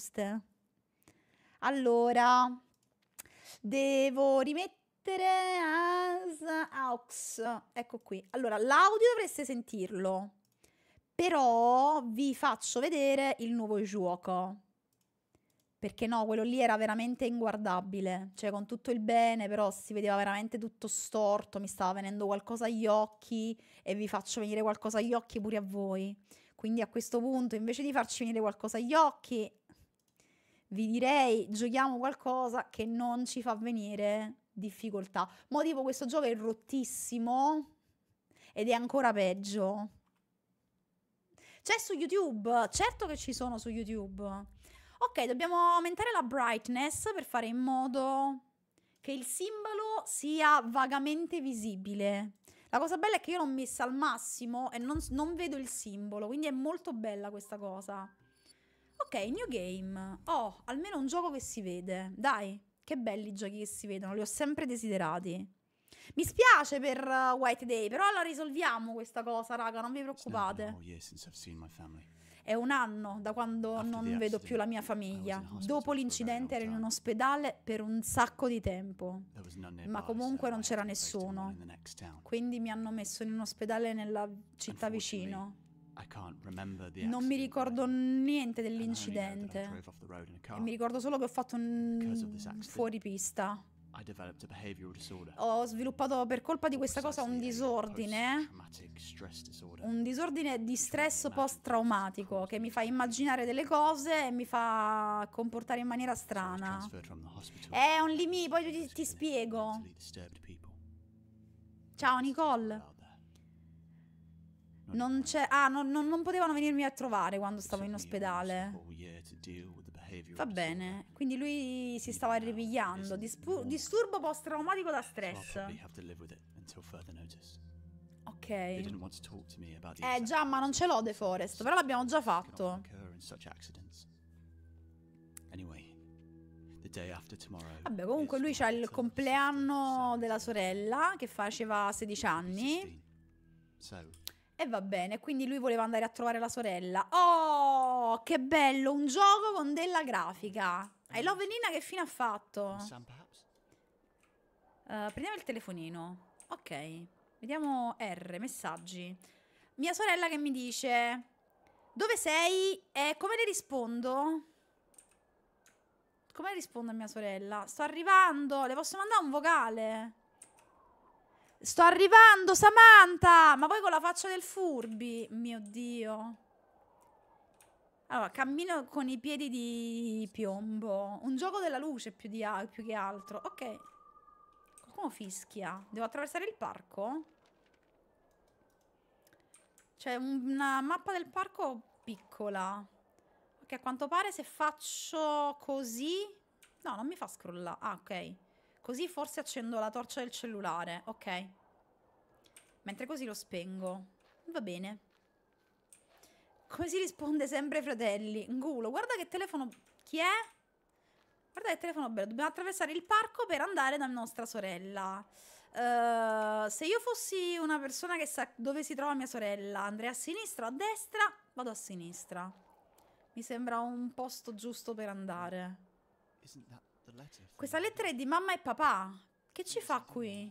giuste. Allora, devo rimettere as aux. Ecco qui. Allora, l'audio dovreste sentirlo, però vi faccio vedere il nuovo gioco. Perché no, quello lì era veramente inguardabile. Cioè, con tutto il bene, però si vedeva veramente tutto storto. Mi stava venendo qualcosa agli occhi e vi faccio venire qualcosa agli occhi pure a voi. Quindi a questo punto, invece di farci venire qualcosa agli occhi, vi direi giochiamo qualcosa che non ci fa venire difficoltà. Motivo questo gioco è rottissimo ed è ancora peggio. C'è su YouTube, certo che ci sono su YouTube. Ok, dobbiamo aumentare la brightness per fare in modo che il simbolo sia vagamente visibile. La cosa bella è che io l'ho messa al massimo e non, non vedo il simbolo, quindi è molto bella questa cosa. Ok, new game. Oh, almeno un gioco che si vede. Dai, che belli i giochi che si vedono, li ho sempre desiderati. Mi spiace per uh, White Day, però la risolviamo questa cosa, raga, non vi preoccupate. È un anno da quando non vedo più la mia famiglia. Dopo l'incidente ero in un ospedale per un sacco di tempo, ma comunque non c'era nessuno. Quindi mi hanno messo in un ospedale nella città vicino. Non mi ricordo niente dell'incidente. E mi ricordo solo che ho fatto un fuoripista. Ho sviluppato per colpa di questa cosa un disordine, un disordine di stress post-traumatico che mi fa immaginare delle cose e mi fa comportare in maniera strana. È un limite, poi ti, ti spiego. Ciao Nicole. Non c'è. Ah, no, no, non potevano venirmi a trovare quando stavo in ospedale. Oh, Va bene. Quindi lui si stava ripigliando. Dispu disturbo post-traumatico da stress. Ok. Eh già, ma non ce l'ho The Forest, però l'abbiamo già fatto. Vabbè, comunque lui c'ha il compleanno della sorella che faceva 16 anni. E va bene, quindi lui voleva andare a trovare la sorella. Oh, che bello, un gioco con della grafica. Eh. I Love Nina che fine ha fatto? Uh, prendiamo il telefonino. Ok, vediamo R, messaggi. Mia sorella che mi dice... Dove sei? E come le rispondo? Come rispondo a mia sorella? Sto arrivando, le posso mandare un vocale? Sto arrivando, Samantha! Ma voi con la faccia del furbi. Mio Dio. Allora, cammino con i piedi di piombo. Un gioco della luce più, di, più che altro. Ok. Qualcuno fischia. Devo attraversare il parco? C'è una mappa del parco piccola. Ok, a quanto pare se faccio così... No, non mi fa scrollare. Ah, ok. Così forse accendo la torcia del cellulare. Ok. Mentre così lo spengo. Va bene. Come si risponde sempre ai fratelli? Ngulo, guarda che telefono... Chi è? Guarda che telefono bello. Dobbiamo attraversare il parco per andare da nostra sorella. Uh, se io fossi una persona che sa dove si trova mia sorella, andrei a sinistra o a destra? Vado a sinistra. Mi sembra un posto giusto per andare. Isn't that questa lettera è di mamma e papà. Che ci fa qui?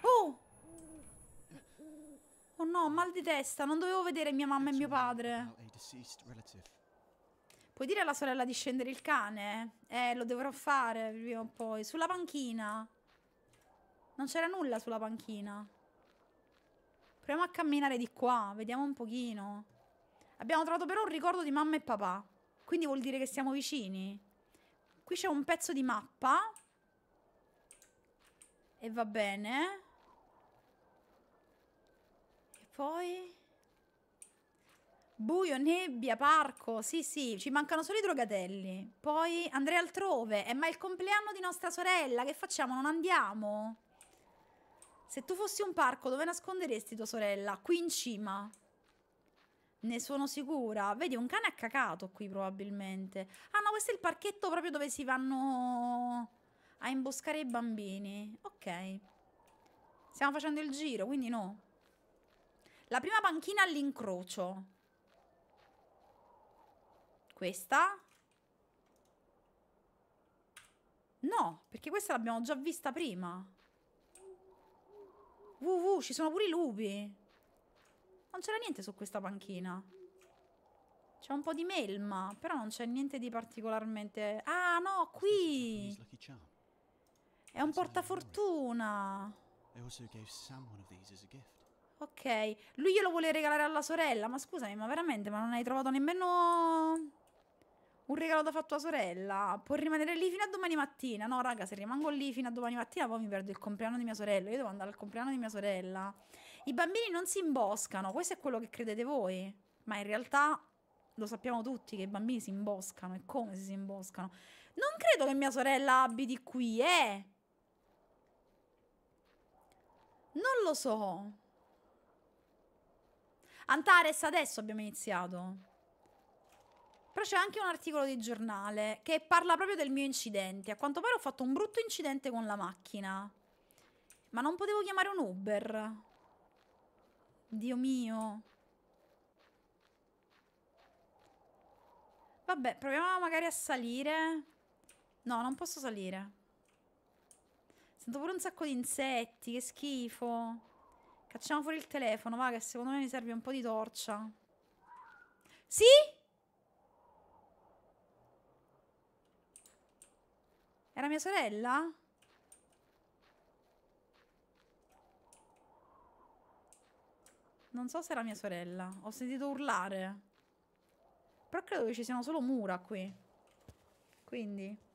Oh! Oh no, mal di testa. Non dovevo vedere mia mamma e mio padre. Puoi dire alla sorella di scendere il cane? Eh, lo dovrò fare prima o poi. Sulla panchina. Non c'era nulla sulla panchina. Proviamo a camminare di qua. Vediamo un pochino. Abbiamo trovato però un ricordo di mamma e papà. Quindi vuol dire che siamo vicini. Qui c'è un pezzo di mappa. E va bene. E poi... Buio, nebbia, parco. Sì, sì, ci mancano solo i drogatelli. Poi andrei altrove. Eh, ma è il compleanno di nostra sorella. Che facciamo? Non andiamo? Se tu fossi un parco, dove nasconderesti tua sorella? Qui in cima. Ne sono sicura. Vedi, un cane ha cacato qui probabilmente. Ah no, questo è il parchetto proprio dove si vanno a imboscare i bambini. Ok. Stiamo facendo il giro, quindi no. La prima panchina all'incrocio. Questa. No, perché questa l'abbiamo già vista prima. Uh, uh, ci sono pure i lupi. Non c'era niente su questa panchina. C'è un po' di melma, però non c'è niente di particolarmente... Ah, no, qui! È un portafortuna! Ok, lui glielo vuole regalare alla sorella, ma scusami, ma veramente, ma non hai trovato nemmeno un regalo da fatto a sorella. Può rimanere lì fino a domani mattina. No, raga, se rimango lì fino a domani mattina, poi mi perdo il compleanno di mia sorella. Io devo andare al compleanno di mia sorella. I bambini non si imboscano, questo è quello che credete voi, ma in realtà lo sappiamo tutti che i bambini si imboscano e come si imboscano. Non credo che mia sorella abiti qui, eh. Non lo so. Antares adesso abbiamo iniziato. Però c'è anche un articolo di giornale che parla proprio del mio incidente. A quanto pare ho fatto un brutto incidente con la macchina. Ma non potevo chiamare un Uber. Dio mio. Vabbè, proviamo magari a salire. No, non posso salire. Sento pure un sacco di insetti, che schifo. Cacciamo fuori il telefono, va, che secondo me mi serve un po' di torcia. Sì? Era mia sorella? Sì. Non so se era mia sorella. Ho sentito urlare. Però credo che ci siano solo mura qui. Quindi...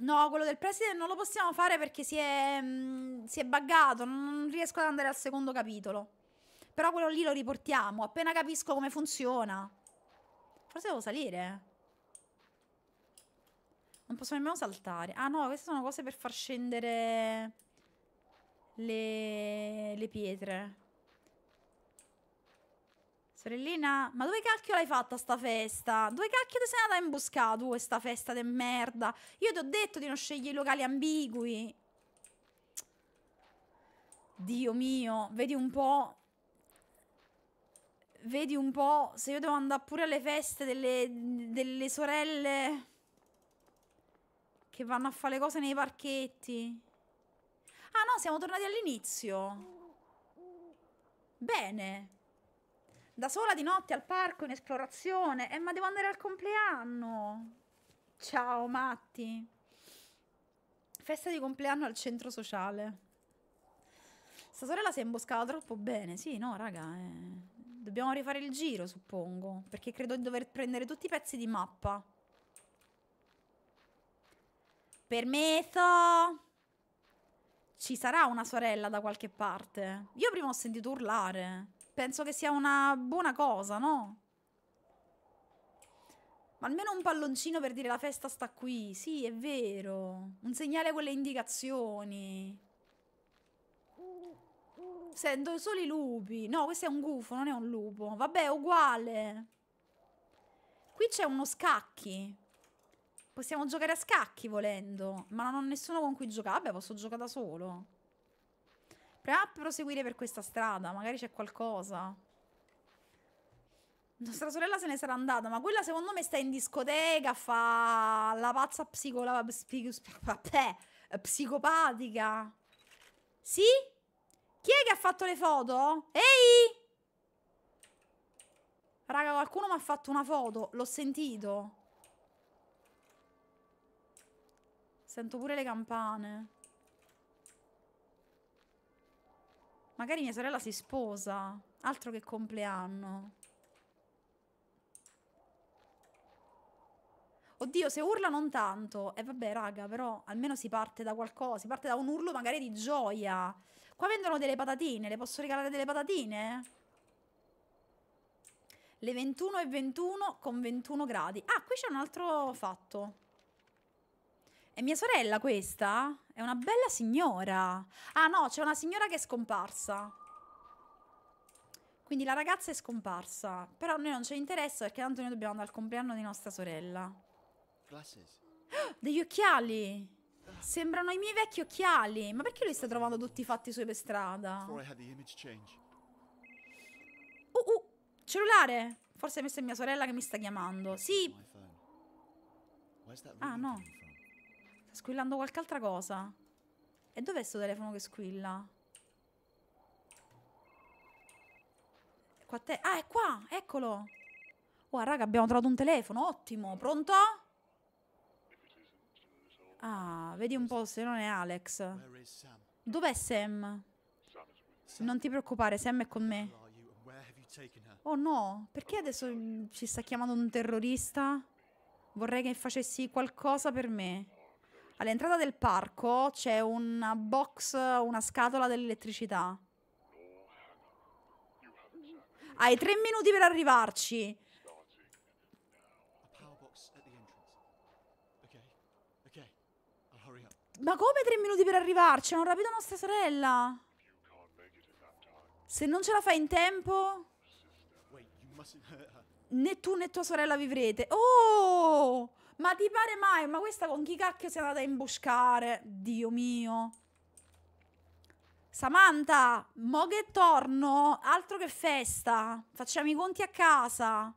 No, quello del presidente non lo possiamo fare perché si è, mh, mm, si è buggato. Non riesco ad andare al secondo capitolo. Però quello lì lo riportiamo. Appena capisco come funziona. Forse devo salire. Eh. Non posso nemmeno saltare. Ah no, queste sono cose per far scendere le, le pietre. Sorellina, ma dove cacchio l'hai fatta sta festa? Dove cacchio ti sei andata a imboscare tu questa festa di merda? Io ti ho detto di non scegliere i locali ambigui. Dio mio, vedi un po'. Vedi un po', se io devo andare pure alle feste delle, delle sorelle che vanno a fare le cose nei parchetti. Ah no, siamo tornati all'inizio. Bene. Da sola di notte al parco in esplorazione. Eh, ma devo andare al compleanno. Ciao, Matti. Festa di compleanno al centro sociale. Sta sorella si è imboscata troppo bene. Sì, no, raga. Eh. Dobbiamo rifare il giro, suppongo. Perché credo di dover prendere tutti i pezzi di mappa. Permesso! ci sarà una sorella da qualche parte. Io prima ho sentito urlare. Penso che sia una buona cosa, no? Ma almeno un palloncino per dire la festa sta qui. Sì, è vero. Un segnale con le indicazioni. Sento solo i lupi. No, questo è un gufo, non è un lupo. Vabbè, uguale. Qui c'è uno scacchi. Possiamo giocare a scacchi volendo, ma non ho nessuno con cui giocare. Beh, posso giocare da solo. Proviamo a proseguire per questa strada, magari c'è qualcosa. Nostra sorella se ne sarà andata, ma quella secondo me sta in discoteca, fa la pazza psicola... psicopatica. Sì? Chi è che ha fatto le foto? Ehi! Raga, qualcuno mi ha fatto una foto, l'ho sentito. Sento pure le campane. Magari mia sorella si sposa. Altro che compleanno. Oddio, se urla non tanto. E eh, vabbè, raga, però almeno si parte da qualcosa. Si parte da un urlo magari di gioia. Qua vendono delle patatine. Le posso regalare delle patatine? Le 21 e 21 con 21 gradi. Ah, qui c'è un altro fatto. È mia sorella questa è una bella signora. Ah no, c'è una signora che è scomparsa. Quindi la ragazza è scomparsa. Però a noi non ci interessa perché tanto noi dobbiamo andare al compleanno di nostra sorella. Glasses. Ah, degli occhiali! Sembrano i miei vecchi occhiali. Ma perché lui sta trovando tutti i fatti suoi per strada? Uh, uh, cellulare! Forse è messa mia sorella che mi sta chiamando. Sì. Ah, no. Sta squillando qualche altra cosa. E dov'è sto telefono che squilla? Qua te... Ah, è qua! Eccolo! Oh, raga, abbiamo trovato un telefono. Ottimo! Pronto? Ah, vedi un po' se non è Alex. Dov'è Sam? Non ti preoccupare, Sam è con me. Oh no, perché adesso ci sta chiamando un terrorista? Vorrei che facessi qualcosa per me. All'entrata del parco c'è una box, una scatola dell'elettricità. Hai tre minuti per arrivarci. Ma come tre minuti per arrivarci? Hanno rapito nostra sorella. Se non ce la fai in tempo... Né tu né tua sorella vivrete. Oh! Ma ti pare mai? Ma questa con chi cacchio si è andata a imboscare? Dio mio. Samantha, mo che torno, altro che festa. Facciamo i conti a casa.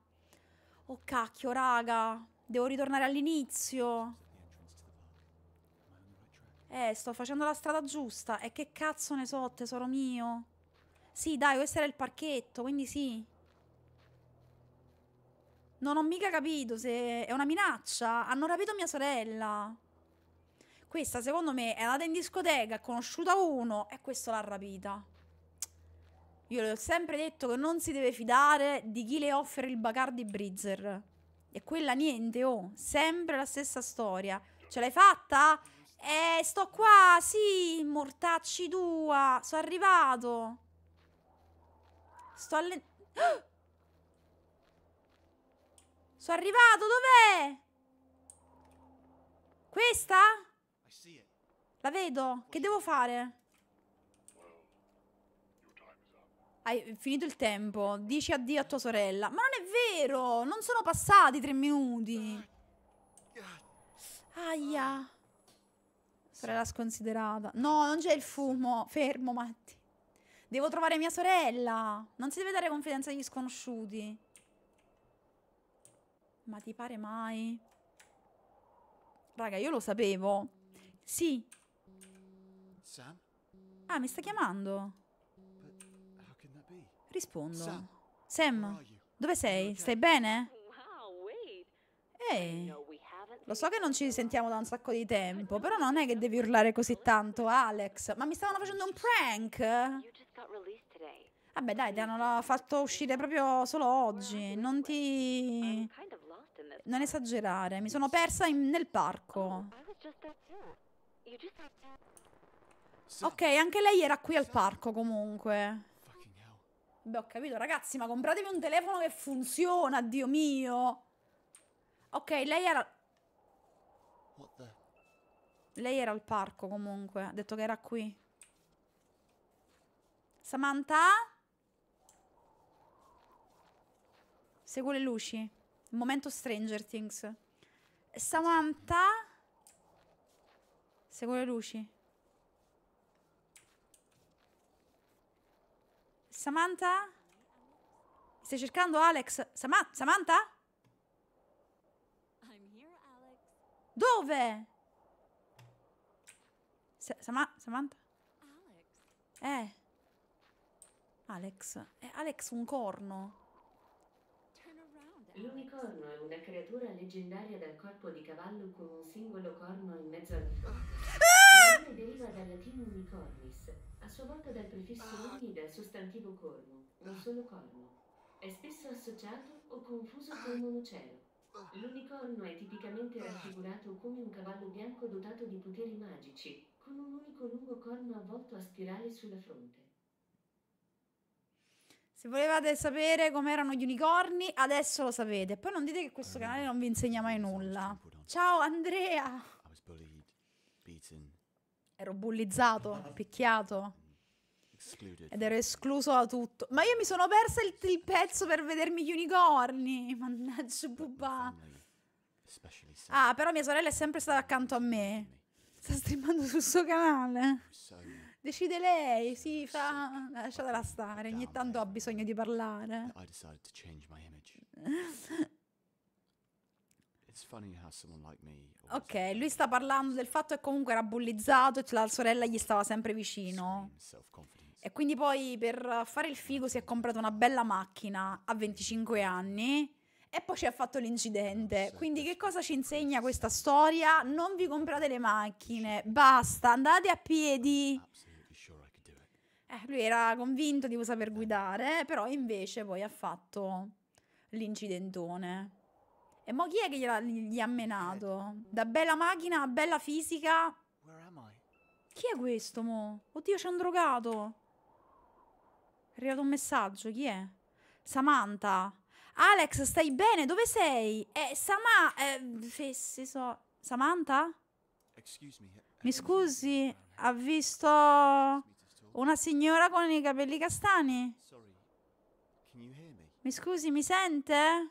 Oh cacchio, raga. Devo ritornare all'inizio. Eh, sto facendo la strada giusta. E che cazzo ne so, tesoro mio? Sì, dai, questo era il parchetto, quindi sì. Non ho mica capito se è una minaccia. Hanno rapito mia sorella. Questa, secondo me, è andata in discoteca, ha conosciuta uno e questo l'ha rapita. Io le ho sempre detto che non si deve fidare di chi le offre il Bacardi Brizzer. E quella niente, oh. Sempre la stessa storia. Ce l'hai fatta? Eh, sto qua, sì, mortacci tua. Sono arrivato. Sto alle... Ah! Sono arrivato, dov'è? Questa? La vedo. Che devo fare? Hai finito il tempo. Dici addio a tua sorella. Ma non è vero! Non sono passati tre minuti. Aia. Sorella sconsiderata. No, non c'è il fumo. Fermo, Matti. Devo trovare mia sorella. Non si deve dare confidenza agli sconosciuti. Ma ti pare mai? Raga, io lo sapevo. Sì. Sam? Ah, mi sta chiamando. Rispondo. Sam, Sam dove sei? Stai bene? Ehi. Lo so che non ci sentiamo da un sacco di tempo, però non è che devi urlare così tanto, Alex. Ma mi stavano facendo un prank. Vabbè, dai, ti hanno fatto uscire proprio solo oggi. Non ti non esagerare. Mi sono persa in, nel parco. Ok, anche lei era qui al parco comunque. Beh, ho capito, ragazzi, ma compratemi un telefono che funziona, Dio mio. Ok, lei era... Lei era al parco comunque, ha detto che era qui. Samantha? Segue le luci. Momento Stranger Things. Samantha. Segue le luci. Samantha? Stai cercando Alex? Sama Samantha? Here, Alex. Dove? S Sama Samantha? Alex. Eh. Alex. Eh, Alex un corno. L'unicorno è una creatura leggendaria dal corpo di cavallo con un singolo corno in mezzo al ah! Il nome deriva dal latino unicornis, a sua volta dal prefisso uni ah! dal sostantivo corno, un ah! solo corno. È spesso associato o confuso con un monocero. L'unicorno è tipicamente raffigurato come un cavallo bianco dotato di poteri magici, con un unico lungo corno avvolto a spirale sulla fronte. Se volevate sapere com'erano gli unicorni, adesso lo sapete. Poi non dite che questo mm. canale non vi insegna mai nulla. Ciao Andrea! Ero bullizzato, picchiato. Ed ero escluso da tutto. Ma io mi sono persa il, il pezzo per vedermi gli unicorni. Mannaggia, bubba. Ah, però mia sorella è sempre stata accanto a me. Sta streamando sul suo canale decide lei, sì, fa, lasciatela stare, ogni tanto eh. ho bisogno di parlare. I decided to change my image. Ok, lui sta parlando del fatto che comunque era bullizzato e la sorella gli stava sempre vicino. E quindi poi per fare il figo si è comprato una bella macchina a 25 anni e poi ci ha fatto l'incidente. Quindi che cosa ci insegna questa storia? Non vi comprate le macchine, basta, andate a piedi. Absolutely. Eh, lui era convinto di saper guidare, però invece poi ha fatto l'incidentone. E mo chi è che gliela, gli ha menato? Da bella macchina a bella fisica. Chi è questo mo? Oddio, c'è un drogato. È arrivato un messaggio, chi è? Samantha. Alex, stai bene? Dove sei? Eh, Sama... Eh, fessi so... Samantha? Eh, Mi eh, scusi, eh, ha visto... Una signora con i capelli castani? Mi scusi, mi sente?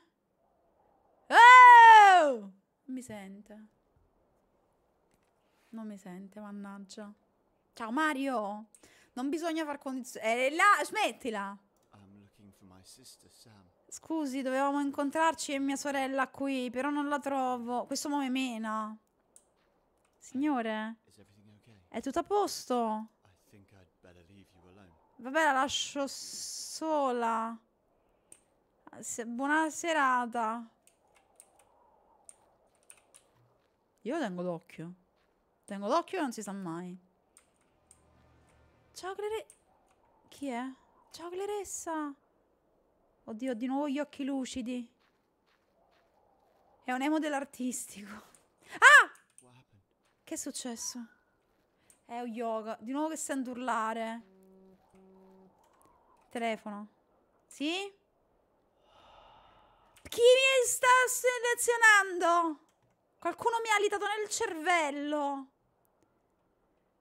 Oh! Non mi sente. Non mi sente, mannaggia. Ciao Mario. Non bisogna far condizioni... Eh, là, smettila. Scusi, dovevamo incontrarci e mia sorella qui, però non la trovo. Questo uomo me mena. Signore, è tutto a posto? Vabbè, la lascio sola. buona serata. Io tengo d'occhio. Tengo d'occhio e non si sa mai. Ciao, Clere... Chi è? Ciao, Cleressa. Oddio, di nuovo gli occhi lucidi. È un emo dell'artistico. Ah! Che è successo? È un yoga. Di nuovo che sento urlare. Telefono. Sì? Chi mi sta selezionando? Qualcuno mi ha alitato nel cervello.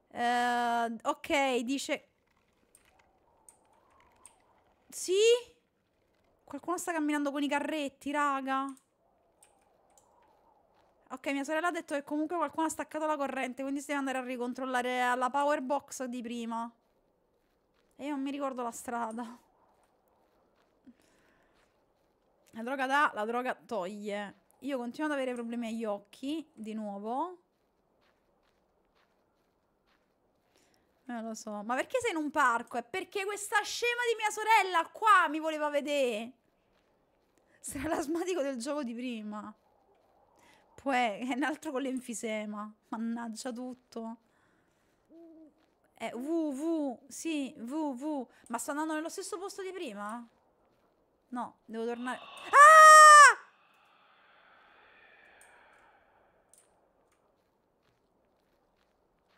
Uh, ok, dice... Sì? Qualcuno sta camminando con i carretti, raga. Ok, mia sorella ha detto che comunque qualcuno ha staccato la corrente, quindi si deve andare a ricontrollare la power box di prima. E io non mi ricordo la strada. La droga dà, la droga toglie. Io continuo ad avere problemi agli occhi, di nuovo. Non eh, lo so. Ma perché sei in un parco? È perché questa scema di mia sorella qua mi voleva vedere. Sarà l'asmatico del gioco di prima. Poi è un altro con l'enfisema. Mannaggia tutto. È vu, sì, vu, Ma sto andando nello stesso posto di prima? No, devo tornare... Ah!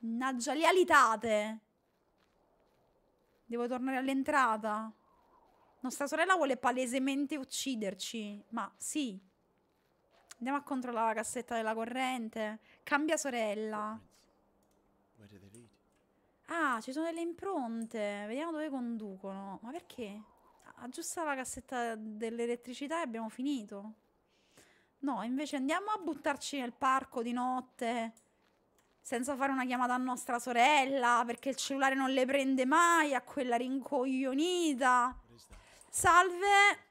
Naggia, le alitate! Devo tornare all'entrata. Nostra sorella vuole palesemente ucciderci. Ma sì. Andiamo a controllare la cassetta della corrente. Cambia sorella. Ah, ci sono delle impronte. Vediamo dove conducono. Ma perché? Aggiusta la cassetta dell'elettricità e abbiamo finito. No, invece andiamo a buttarci nel parco di notte. Senza fare una chiamata a nostra sorella, perché il cellulare non le prende mai, a quella rincoglionita. Salve.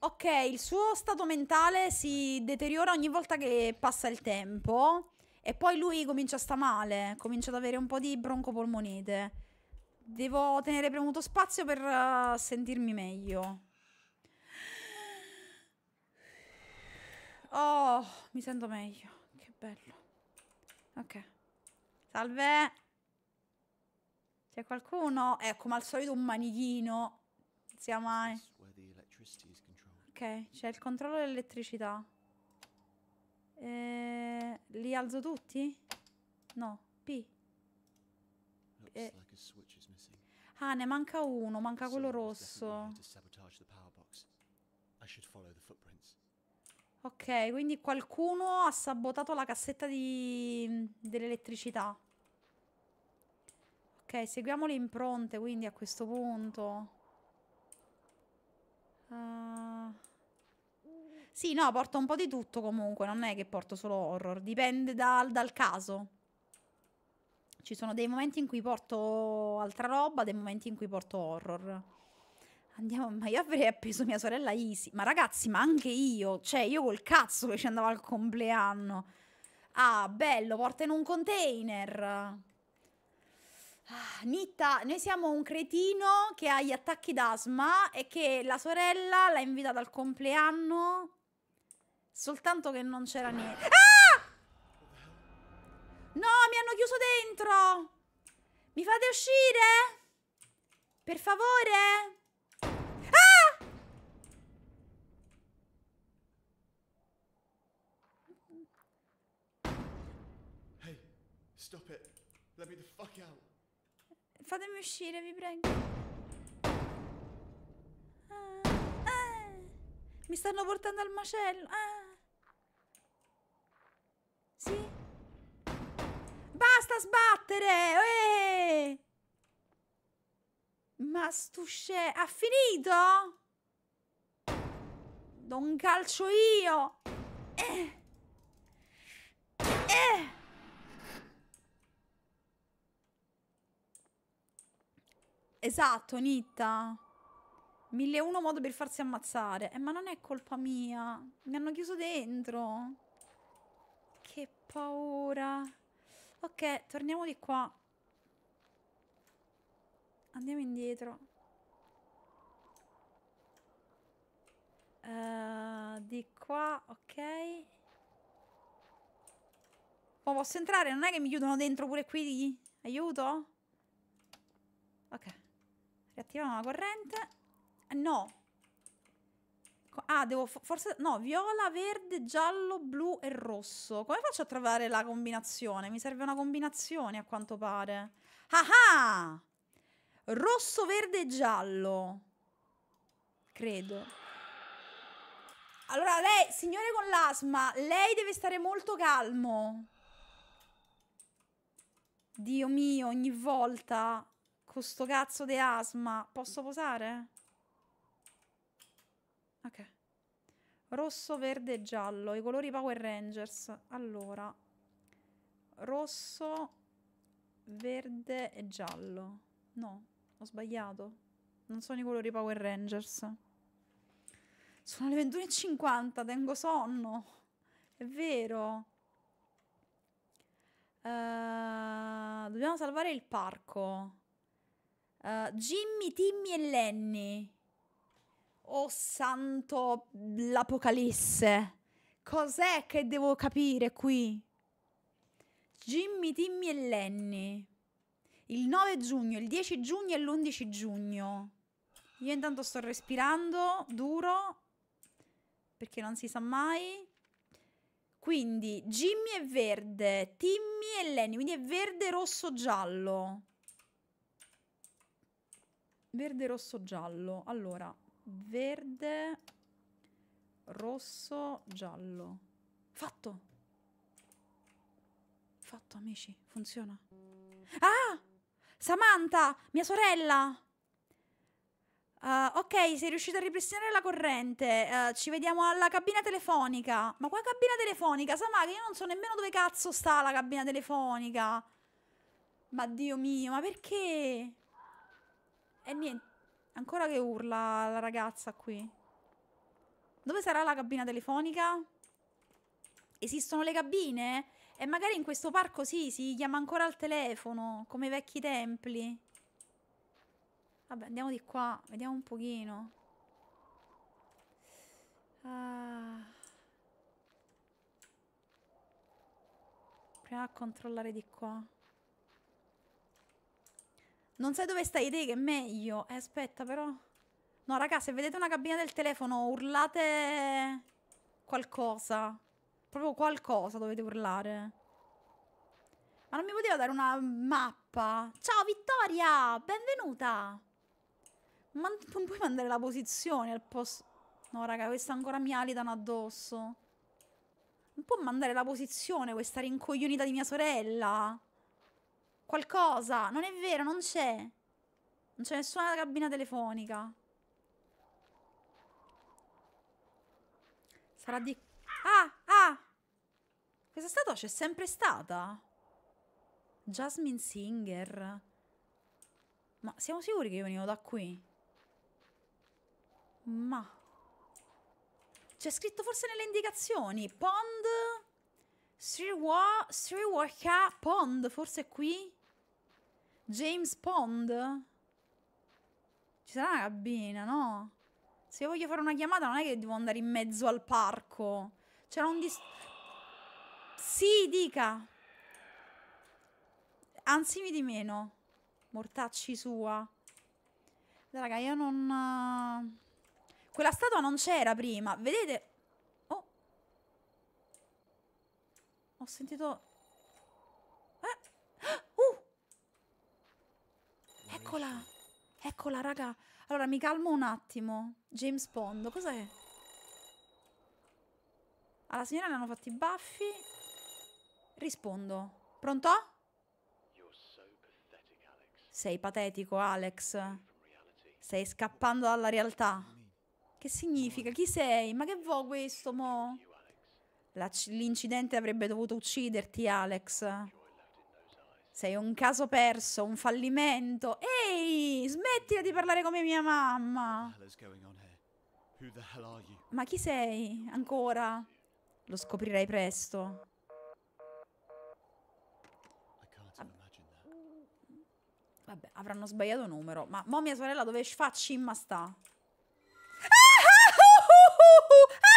Ok, il suo stato mentale si deteriora ogni volta che passa il tempo. E poi lui comincia a sta male, comincia ad avere un po' di broncopolmonite. Devo tenere premuto spazio per uh, sentirmi meglio. Oh, mi sento meglio. Che bello. Ok. Salve. C'è qualcuno? È eh, come al solito un manichino. Non sia mai. Ok, c'è il controllo dell'elettricità. Eh, li alzo tutti? No, P. Eh. Ah, ne manca uno, manca quello rosso. Ok, quindi qualcuno ha sabotato la cassetta di... dell'elettricità. Ok, seguiamo le impronte quindi a questo punto. Sì, no, porto un po' di tutto comunque, non è che porto solo horror, dipende dal, dal caso. Ci sono dei momenti in cui porto altra roba, dei momenti in cui porto horror. Andiamo, ma io avrei appeso mia sorella Easy. Ma ragazzi, ma anche io, cioè io col cazzo che ci andavo al compleanno. Ah, bello, porta in un container. Ah, Nitta, noi siamo un cretino che ha gli attacchi d'asma e che la sorella l'ha invitata al compleanno Soltanto che non c'era niente. Ah! No, mi hanno chiuso dentro! Mi fate uscire? Per favore? Ah! Hey, stop it. Let me the fuck out. Fatemi uscire, vi prego. Ah. Mi stanno portando al macello. Ah. Sì. Basta sbattere! Eh! Ma stu Ha finito? Non calcio io! Eh. Eh. Esatto, Nitta. 1001 modo per farsi ammazzare. Eh, ma non è colpa mia. Mi hanno chiuso dentro. Che paura. Ok, torniamo di qua. Andiamo indietro. Uh, di qua, ok. Ma posso entrare? Non è che mi chiudono dentro pure qui? Aiuto? Ok. Riattiviamo la corrente. No. Ah, devo forse... No, viola, verde, giallo, blu e rosso. Come faccio a trovare la combinazione? Mi serve una combinazione, a quanto pare. Ah ah! Rosso, verde e giallo. Credo. Allora, lei, signore con l'asma, lei deve stare molto calmo. Dio mio, ogni volta. Con sto cazzo di asma. Posso posare? Ok. Ah, rosso, verde e giallo. I colori Power Rangers. Allora. Rosso, verde e giallo. No, ho sbagliato. Non sono i colori Power Rangers. Sono le 21.50, tengo sonno. È vero. Uh, dobbiamo salvare il parco. Uh, Jimmy, Timmy e Lenny oh santo, l'Apocalisse, cos'è che devo capire qui? Jimmy, Timmy e Lenny. Il 9 giugno, il 10 giugno e l'11 giugno. Io intanto sto respirando duro perché non si sa mai. Quindi Jimmy è verde, Timmy e Lenny, quindi è verde, rosso, giallo. Verde, rosso, giallo. Allora, verde, rosso, giallo. Fatto! Fatto, amici. Funziona. Ah! Samantha! Mia sorella! Uh, ok, sei riuscita a ripristinare la corrente. Uh, ci vediamo alla cabina telefonica. Ma quale cabina telefonica? Sa Samantha, io non so nemmeno dove cazzo sta la cabina telefonica. Ma Dio mio, ma perché? E niente. Ancora che urla la ragazza qui. Dove sarà la cabina telefonica? Esistono le cabine? E magari in questo parco sì, si chiama ancora al telefono, come i vecchi templi. Vabbè, andiamo di qua, vediamo un pochino. Ah. Proviamo a controllare di qua. Non sai dove stai, te che è meglio. Eh, aspetta, però. No, raga, se vedete una cabina del telefono, urlate qualcosa. Proprio qualcosa dovete urlare. Ma non mi poteva dare una mappa? Ciao Vittoria, benvenuta. Ma non puoi mandare la posizione al posto... No, raga, questa ancora mi alitano addosso. Non può mandare la posizione questa rincoglionita di mia sorella. Qualcosa! Non è vero, non c'è! Non c'è nessuna cabina telefonica. Sarà di... Ah! Ah! Questa statua c'è sempre stata. Jasmine Singer. Ma siamo sicuri che io venivo da qui? Ma... C'è scritto forse nelle indicazioni. Pond... Sriwa... Sriwaka Pond, forse è qui? James Pond? Ci sarà una cabina, no? Se io voglio fare una chiamata non è che devo andare in mezzo al parco. C'era un dis... Sì, dica! Anzi, mi di meno. Mortacci sua. Raga, io non... Quella statua non c'era prima. Vedete? Oh. Ho sentito... Eh. Uh. Eccola! Eccola, raga. Allora, mi calmo un attimo. James Bond, cos'è? Alla signora le hanno fatti i baffi. Rispondo. Pronto? Sei patetico, Alex. Stai scappando dalla realtà. Che significa? Chi sei? Ma che vuoi questo, mo'? L'incidente avrebbe dovuto ucciderti, Alex. Sei un caso perso, un fallimento. Ehi, smettila di parlare come mia mamma. Ma chi sei? Ancora? Lo scoprirai presto. Vabbè, avranno sbagliato numero. Ma mo mia sorella dove facci ma sta? Ah!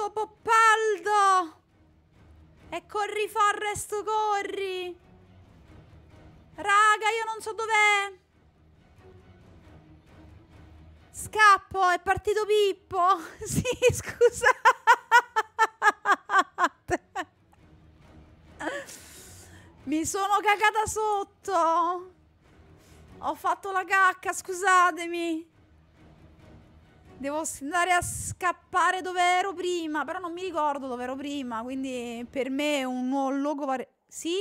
morto, Poppaldo! E corri, Forrest, corri! Raga, io non so dov'è! Scappo, è partito Pippo! sì, scusate! Mi sono cagata sotto! Ho fatto la cacca, scusatemi! Devo andare a scappare dove ero prima, però non mi ricordo dove ero prima, quindi per me è un nuovo logo... Sì?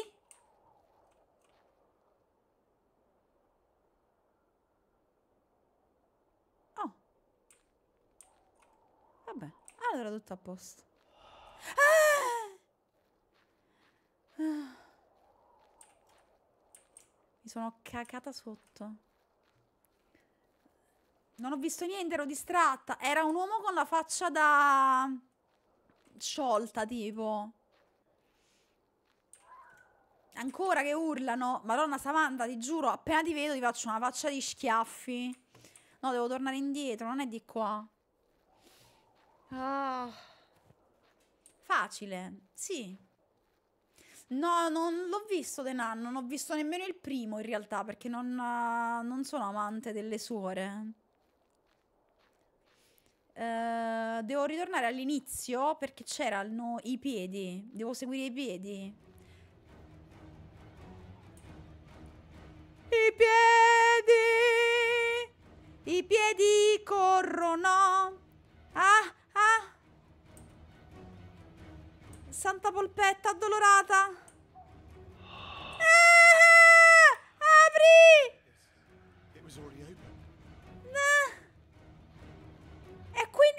Oh. Vabbè, allora tutto a posto. Ah! ah! Mi sono cacata sotto. Non ho visto niente, ero distratta. Era un uomo con la faccia da... sciolta, tipo. Ancora che urlano. Madonna Samantha, ti giuro, appena ti vedo ti faccio una faccia di schiaffi. No, devo tornare indietro, non è di qua. Ah. Facile, sì. No, non l'ho visto The Nun, non ho visto nemmeno il primo in realtà, perché non, eh, non sono amante delle suore. Eh, devo ritornare all'inizio perché c'erano i piedi. Devo seguire i piedi. I piedi! I piedi corrono! Ah, ah! Santa polpetta addolorata! Ah, ah apri!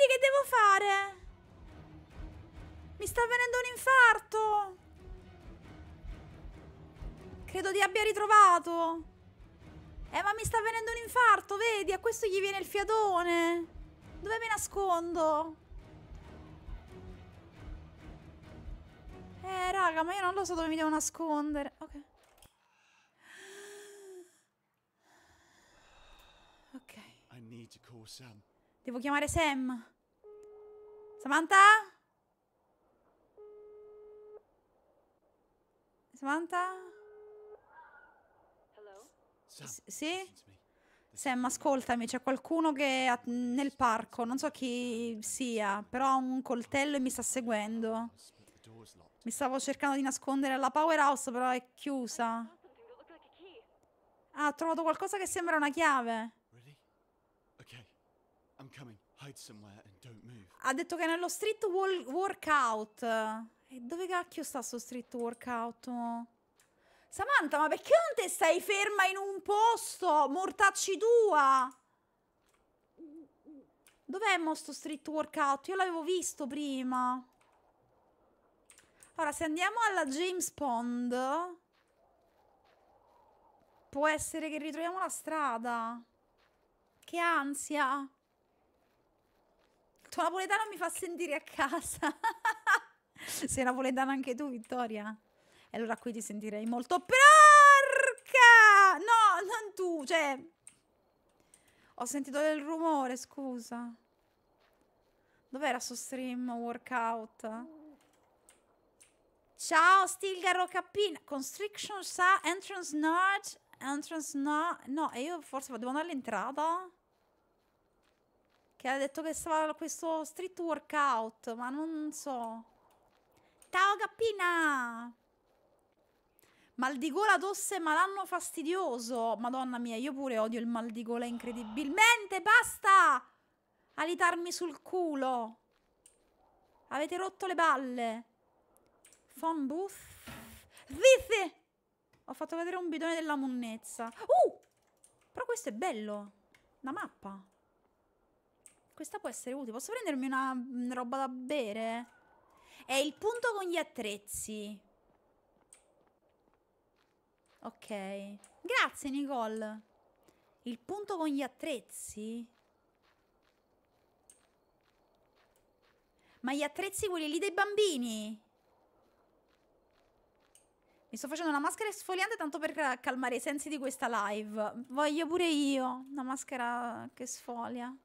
Quindi che devo fare? Mi sta venendo un infarto! Credo di abbia ritrovato! Eh, ma mi sta venendo un infarto, vedi? A questo gli viene il fiatone! Dove mi nascondo? Eh, raga, ma io non lo so dove mi devo nascondere. Ok. Ok. Devo chiamare Sam. Samantha? Samantha? S- sì? Sam, ascoltami, c'è qualcuno che nel parco, non so chi sia, però ha un coltello e mi sta seguendo. Mi stavo cercando di nascondere alla powerhouse, però è chiusa. Ah, ho trovato qualcosa che sembra una chiave. Really? Okay. I'm coming. Hide somewhere and don't ha detto che è nello street wall- workout. E dove cacchio sta sto street workout? Samantha, ma perché non te stai ferma in un posto? Mortacci tua! Dov'è mo sto street workout? Io l'avevo visto prima. Ora, se andiamo alla James Pond... Può essere che ritroviamo la strada. Che ansia! tuo napoletano mi fa sentire a casa. Sei napoletana anche tu, Vittoria? E allora qui ti sentirei molto... Porca! No, non tu, cioè... Ho sentito del rumore, scusa. Dov'era sto stream workout? Ciao, Stilgaro Cappina. Constriction sa, entrance not, entrance no. No, e io forse devo andare all'entrata? Che ha detto che stava questo street workout, ma non so. Ciao Gappina! Mal di gola, tosse, malanno fastidioso. Madonna mia, io pure odio il mal di gola incredibilmente. Basta! Alitarmi sul culo. Avete rotto le balle. Phone booth. Zizi! Ho fatto vedere un bidone della monnezza. Uh! Però questo è bello. La mappa questa può essere utile. Posso prendermi una, roba da bere? È il punto con gli attrezzi. Ok. Grazie, Nicole. Il punto con gli attrezzi? Ma gli attrezzi quelli lì dei bambini? Mi sto facendo una maschera esfoliante tanto per calmare i sensi di questa live. Voglio pure io una maschera che sfolia.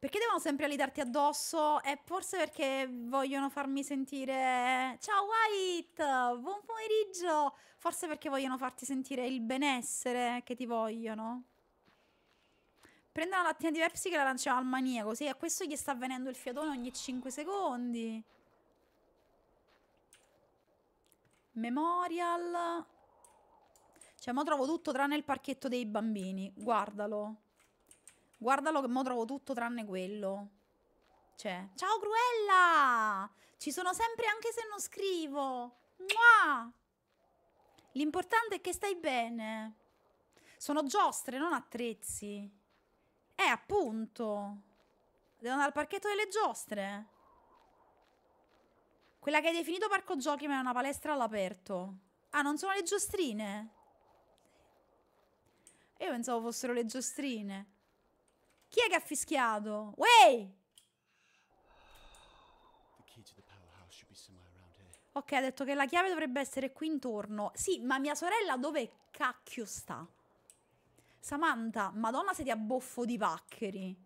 Perché devono sempre alidarti addosso? È forse perché vogliono farmi sentire Ciao White, buon pomeriggio. Forse perché vogliono farti sentire il benessere che ti vogliono. Prende una lattina di Pepsi che la lancia al maniaco, sì, a questo gli sta avvenendo il fiatone ogni 5 secondi. Memorial. Cioè, ma trovo tutto tranne il parchetto dei bambini. Guardalo. Guardalo che mo trovo tutto tranne quello. Cioè, ciao Cruella! Ci sono sempre anche se non scrivo. L'importante è che stai bene. Sono giostre, non attrezzi. Eh, appunto. Devo andare al parchetto delle giostre. Quella che hai definito parco giochi ma è una palestra all'aperto. Ah, non sono le giostrine. Io pensavo fossero le giostrine. Chi è che ha fischiato? Wey! Ok, ha detto che la chiave dovrebbe essere qui intorno. Sì, ma mia sorella dove cacchio sta? Samantha, madonna se ti abboffo di paccheri.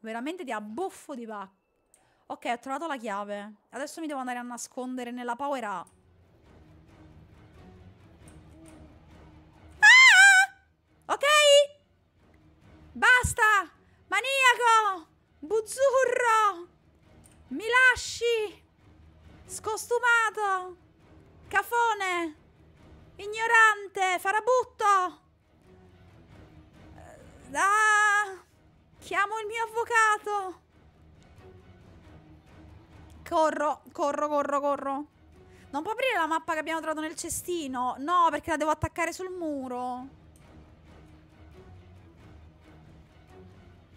Veramente ti abboffo di paccheri. Ok, ho trovato la chiave. Adesso mi devo andare a nascondere nella power up. Ah! Ok! Basta! Maniaco! Buzzurro! Mi lasci! Scostumato! Cafone! Ignorante! Farabutto! Eh, ah! Chiamo il mio avvocato! Corro, corro, corro, corro. Non può aprire la mappa che abbiamo trovato nel cestino? No, perché la devo attaccare sul muro.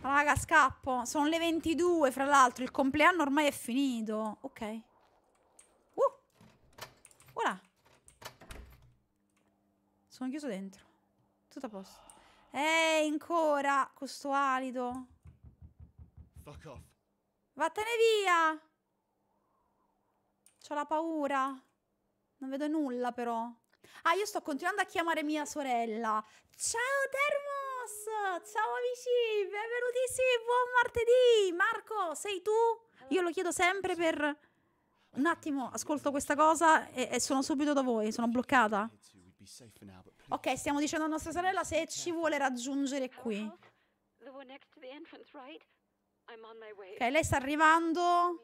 Raga, scappo. Sono le 22, fra l'altro. Il compleanno ormai è finito. Ok. Uh. Voilà. Sono chiuso dentro. Tutto a posto. Eh, ancora. Questo alido. Fuck off. Vattene via. C'ho la paura. Non vedo nulla, però. Ah, io sto continuando a chiamare mia sorella. Ciao, Termo. Marcos! Ciao amici, benvenuti, sì, buon martedì! Marco, sei tu? Io lo chiedo sempre per... Un attimo, ascolto questa cosa e, e sono subito da voi, sono bloccata. Ok, stiamo dicendo a nostra sorella se ci vuole raggiungere qui. Ok, lei sta arrivando.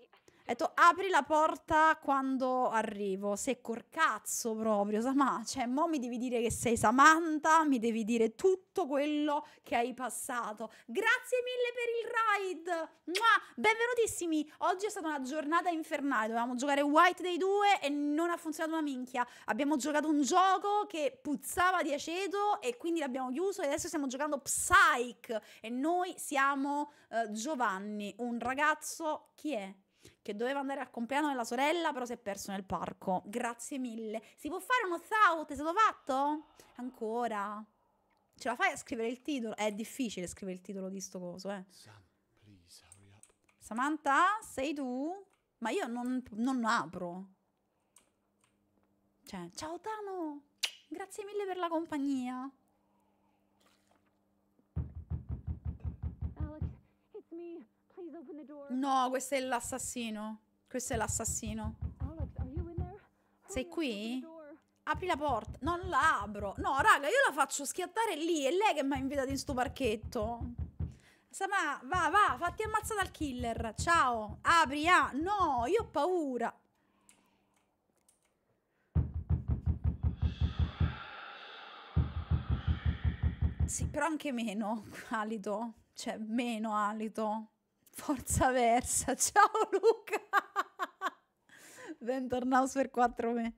Ha detto apri la porta quando arrivo, sei il cazzo proprio, ma cioè mo mi devi dire che sei Samantha, mi devi dire tutto quello che hai passato. Grazie mille per il ride, Mua! benvenutissimi, oggi è stata una giornata infernale, dovevamo giocare White Day 2 e non ha funzionato una minchia, abbiamo giocato un gioco che puzzava di aceto e quindi l'abbiamo chiuso e adesso stiamo giocando Psyche e noi siamo uh, Giovanni, un ragazzo, chi è? che doveva andare al compleanno della sorella, però si è perso nel parco. Grazie mille. Si può fare uno shout? È stato fatto? Ancora? Ce la fai a scrivere il titolo? È difficile scrivere il titolo di sto coso, eh. Sam, please, Samantha, sei tu? Ma io non, non apro. Cioè, ciao Tano, grazie mille per la compagnia. No, questo è l'assassino. Questo è l'assassino. Oh, Sei oh, qui? Apri la porta. Non la apro. No, raga, io la faccio schiattare lì. È lei che mi ha invitato in sto parchetto. Sama, va, va, fatti ammazzare dal killer. Ciao. Apri, ah. No, io ho paura. Sì, però anche meno alito. Cioè, meno alito. Forza Versa, ciao Luca! Bentornato per 4 me.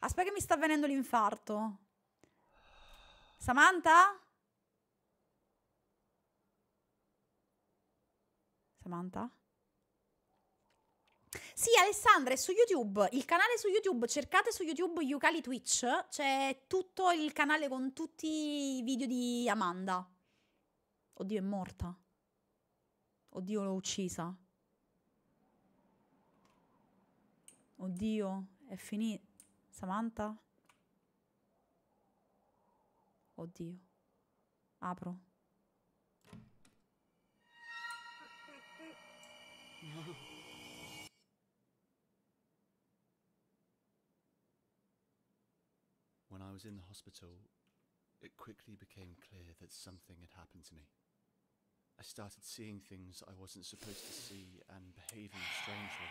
Aspetta che mi sta avvenendo l'infarto. Samantha? Samantha? Sì, Alessandra, è su YouTube. Il canale su YouTube. Cercate su YouTube Yucali Twitch. C'è tutto il canale con tutti i video di Amanda. Oddio, è morta. Oddio, l'ho uccisa. Oddio, è finita. Samantha? Oddio. Apro. When I was in the hospital, it quickly became clear that something had happened to me. I started seeing things I wasn't supposed to see and behaving strangely.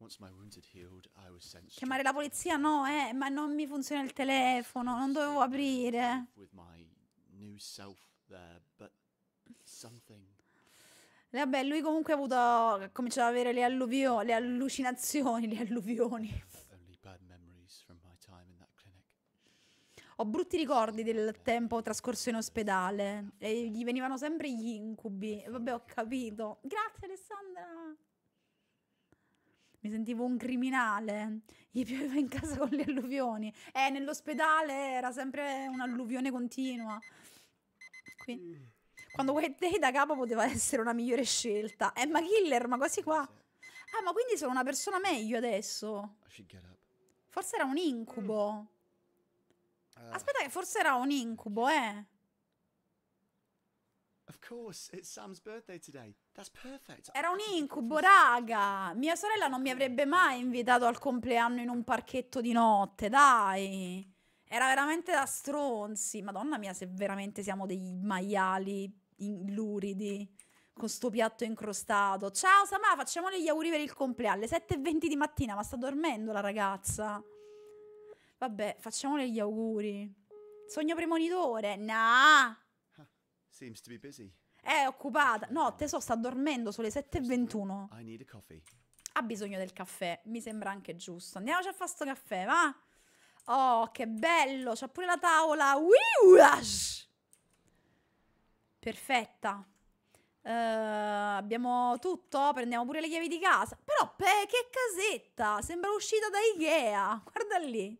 Once my wound had healed, I was sent Chiamare la polizia? No, eh, ma non mi funziona il telefono, non dovevo aprire. With my new self there, but something eh, Vabbè, lui comunque ha avuto. cominciato ad avere le, alluvio, le allucinazioni, le alluvioni. ho brutti ricordi del tempo trascorso in ospedale. E gli venivano sempre gli incubi. vabbè, ho capito. Grazie Alessandra. Mi sentivo un criminale. Gli pioveva in casa con le alluvioni. Eh, nell'ospedale era sempre un'alluvione continua. Quindi, quando Wet Day da capo poteva essere una migliore scelta. Eh, ma Killer, ma quasi qua. Ah, ma quindi sono una persona meglio adesso. Forse era un incubo. Eh. Aspetta, che forse era un incubo, eh. Era un incubo, raga. Mia sorella non mi avrebbe mai invitato al compleanno in un parchetto di notte, dai. Era veramente da stronzi. Madonna mia, se veramente siamo dei maiali luridi con sto piatto incrostato. Ciao Samà, facciamo gli auguri per il compleanno alle 7.20 di mattina, ma sta dormendo la ragazza. Vabbè, facciamole gli auguri. Sogno premonitore? Nah! Seems to be busy. È occupata. No, Teso sta dormendo sulle 7.21. I need a Ha bisogno del caffè, mi sembra anche giusto. Andiamoci a fare sto caffè, va? Oh, che bello! C'ha pure la tavola. Wiuash! Perfetta. Uh, abbiamo tutto, prendiamo pure le chiavi di casa. Però, beh, che casetta! Sembra uscita da Ikea. Guarda lì.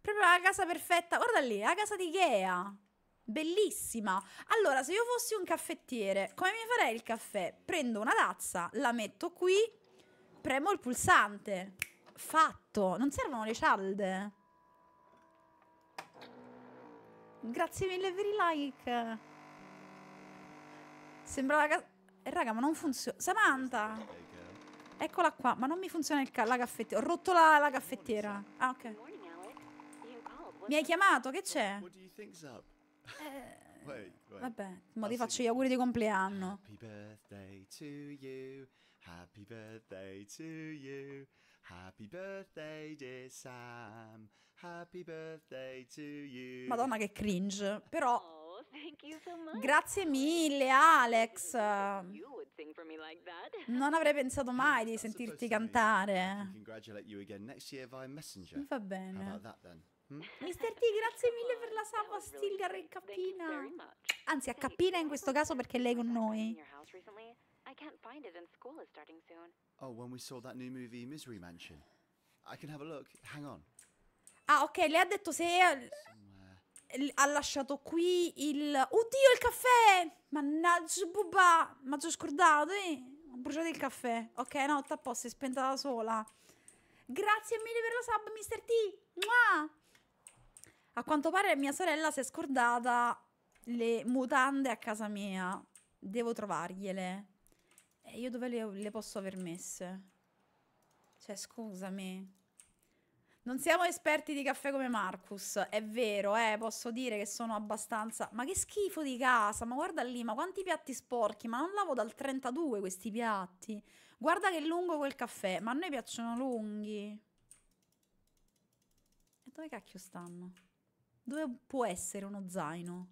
Proprio la casa perfetta. Guarda lì, la casa di Ikea. Bellissima. Allora, se io fossi un caffettiere, come mi farei il caffè? Prendo una tazza, la metto qui, premo il pulsante. Fatto. Non servono le cialde. Grazie mille per i like. Sembrava casa... Eh, raga, ma non funziona. Samantha! Eccola qua, ma non mi funziona ca la caffettiera. Ho rotto la, la caffettiera. Ah, ok. Mi hai chiamato? Che c'è? Eh, vabbè, ma ti faccio gli auguri di compleanno. Happy birthday to you. Happy birthday to you. Happy birthday dear Sam. Happy birthday to you. Madonna che cringe, però oh, Grazie mille, Alex. Non avrei pensato mai di sentirti cantare. Va bene. Mr. Mm. T, grazie mille per la sub a Stilgar e Cappina. Anzi, a Cappina in questo caso perché lei è con noi. I can't find it and school is starting soon. Oh, when we saw that new movie Misery Mansion. I can have a look. Hang on. Ah, ok, lei ha detto se eh, ha lasciato qui il Oddio, il caffè! Mannaggia bubà, ma ci ho scordato, eh? Ho bruciato il caffè. Ok, no, tappo, si è spenta da sola. Grazie mille per la sub, Mr. T. Mua! A quanto pare mia sorella si è scordata le mutande a casa mia. Devo trovargliele. E io dove le, le posso aver messe? Cioè, scusami. Non siamo esperti di caffè come Marcus, è vero, eh, posso dire che sono abbastanza... Ma che schifo di casa, ma guarda lì, ma quanti piatti sporchi, ma non lavo dal 32 questi piatti. Guarda che lungo quel caffè, ma a noi piacciono lunghi. E dove cacchio stanno? Dove può essere uno zaino?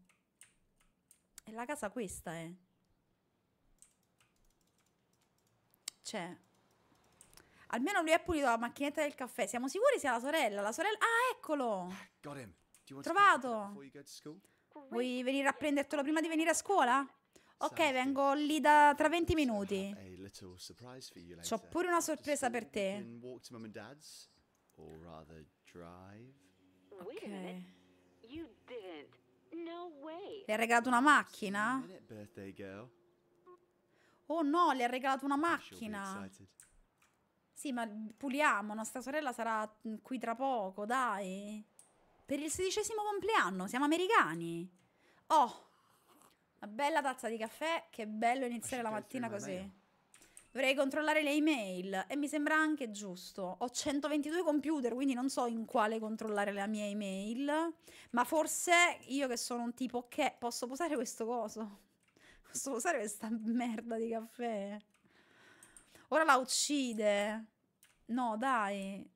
È la casa questa, eh. Cioè... Almeno lui ha pulito la macchinetta del caffè. Siamo sicuri sia la sorella? La sorella... Ah, eccolo! Trovato! Vuoi venire a prendertelo prima di venire a scuola? Ok, vengo lì da, tra 20 minuti. C'ho pure una sorpresa per te. Le ha regalato una macchina? Oh no, le ha regalato una macchina. Sì, ma puliamo, nostra sorella sarà mm, qui tra poco, dai. Per il sedicesimo compleanno, siamo americani. Oh, una bella tazza di caffè, che bello iniziare la mattina così dovrei controllare le email e mi sembra anche giusto. Ho 122 computer, quindi non so in quale controllare la mia email, ma forse io che sono un tipo che posso posare questo coso. Posso usare questa merda di caffè. Ora la uccide. No, dai.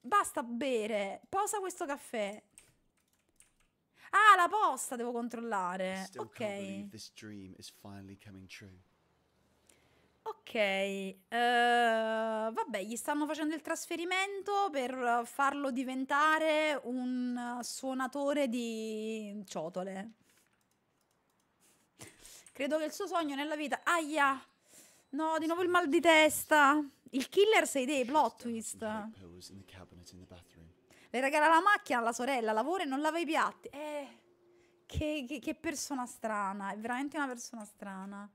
Basta bere. Posa questo caffè. Ah, la posta devo controllare. Ok. This dream is finally coming true. Ok, eh, vabbè, gli stanno facendo il trasferimento per farlo diventare un suonatore di ciotole. Credo che il suo sogno nella vita... Aia! No, di nuovo il mal di testa. Il killer sei dei plot twist. Le regala la macchina alla sorella, lavora e non lava i piatti. Eh, che, che, che persona strana, è veramente una persona strana.